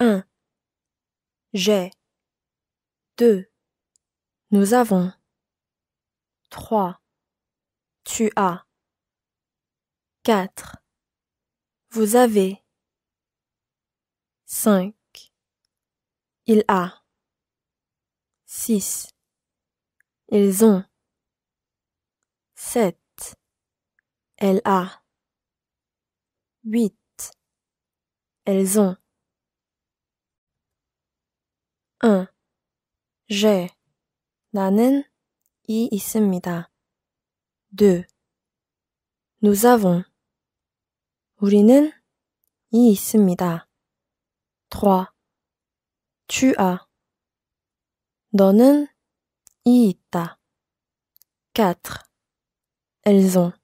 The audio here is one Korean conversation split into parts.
1. J'ai. 2. Nous avons. 3. Tu as. 4. Vous avez. 5. Il a. 6. Ils ont. 7. Elle a. 8. Elles ont. j a 나는 이 있습니다. de nous avons 우리는 이 있습니다. 3 tu as 너는 이 있다. 4 elles ont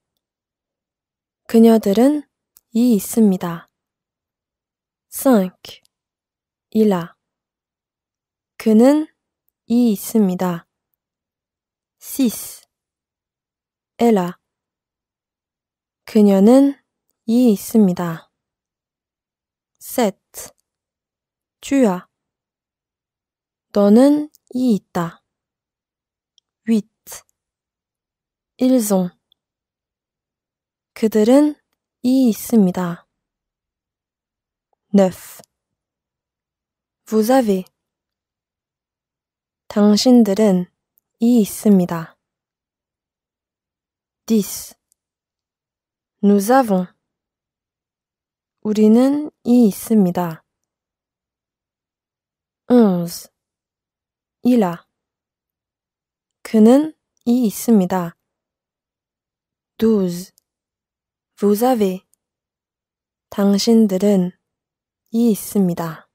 그녀들은 이 있습니다. 5 il a 그는 이 있습니다. six, 에라. 그녀는 이 있습니다. set, 주야. 너는 이 있다. huit, 일종. 그들은 이 있습니다. neuf, vous avez 당신들은 이 있습니다. This. Nous avons. 우리는 이 있습니다. Onze. Il a. 그는 이 있습니다. Douze. Vous avez. 당신들은 이 있습니다.